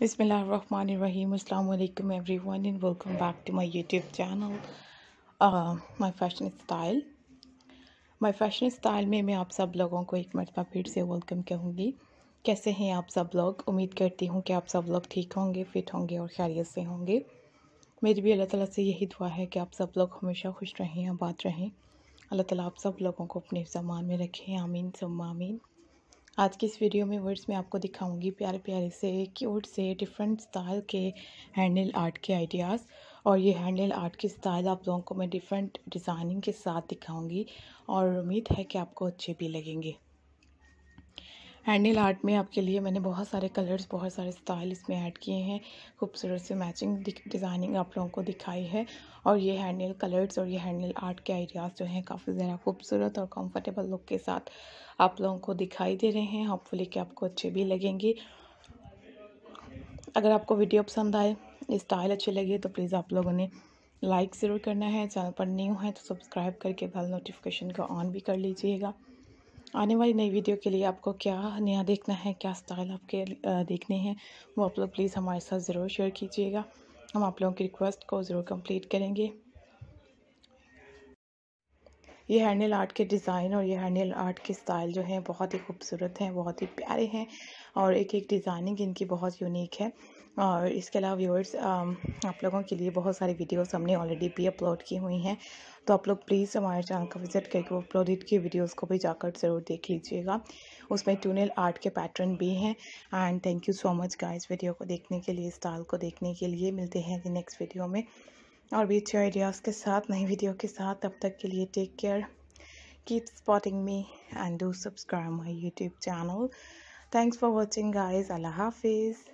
Bismillahirrahmanirrahim. Assalamu alaikum everyone and welcome back to my YouTube channel my fashion style. My fashion style में मैं आप सब लोगों को एक मरतबा फिर से वेलकम कहूँगी कैसे हैं आप सब लोग उम्मीद करती हूँ कि आप सब लोग ठीक होंगे फिट होंगे और खैरियत से होंगे मेरी भी अल्लाह ताला से यही दुआ है कि आप सब लोग हमेशा खुश रहें आबाद रहें अल्लाह ताला आप सब लोगों को अपने सामान में रखें आमीन सुम आमीन आज की इस वीडियो में वर्ड्स में आपको दिखाऊंगी प्यारे प्यारे से क्यूट से डिफरेंट स्टाइल के हैंडल आर्ट के आइडियाज़ और ये हैंडल आर्ट की स्टाइल आप लोगों को मैं डिफरेंट डिज़ाइनिंग के साथ दिखाऊंगी और उम्मीद है कि आपको अच्छे भी लगेंगे हैंडल आर्ट में आपके लिए मैंने बहुत सारे कलर्स बहुत सारे स्टाइल इसमें ऐड किए हैं खूबसूरत से मैचिंग डिज़ाइनिंग आप लोगों को दिखाई है और ये हैंडल कलर्स और ये हैंडल आर्ट के आइडियाज़ जो हैं काफ़ी ज़रा खूबसूरत और कंफर्टेबल लुक के साथ आप लोगों को दिखाई दे रहे हैं होपफुली कि आपको अच्छे भी लगेंगे अगर आपको वीडियो पसंद आए स्टाइल अच्छे लगे तो प्लीज़ आप लोगों ने लाइक ज़रूर करना है चैनल पर न्यू है तो सब्सक्राइब करके बेल नोटिफिकेशन को ऑन भी कर लीजिएगा आने वाली नई वीडियो के लिए आपको क्या नया देखना है क्या स्टाइल आपके देखने हैं वो आप लोग प्लीज़ हमारे साथ ज़रूर शेयर कीजिएगा हम आप लोगों की रिक्वेस्ट को ज़रूर कंप्लीट करेंगे ये हैंड नेल आर्ट के डिज़ाइन और ये हैंड नेल आर्ट के स्टाइल जो हैं बहुत ही खूबसूरत हैं बहुत ही प्यारे हैं और एक एक डिज़ाइनिंग इनकी बहुत यूनिक है और इसके अलावा व्यूअर्स आप लोगों के लिए बहुत सारी वीडियोस हमने ऑलरेडी भी अपलोड की हुई हैं तो आप लोग प्लीज़ हमारे चैनल का विज़िट करके वो अपलोडेड की वीडियोस को भी जाकर ज़रूर देख लीजिएगा उसमें टूनल आर्ट के पैटर्न भी हैं and thank you so much guys video को देखने के लिए स्टाइल को देखने के लिए मिलते हैं नेक्स्ट वीडियो में और भी अच्छे आइडियाज़ के साथ नई वीडियो के साथ तब तक के लिए take care keep spotting me and do subscribe my YouTube channel thanks for watching guys अल्लाह हाफिज़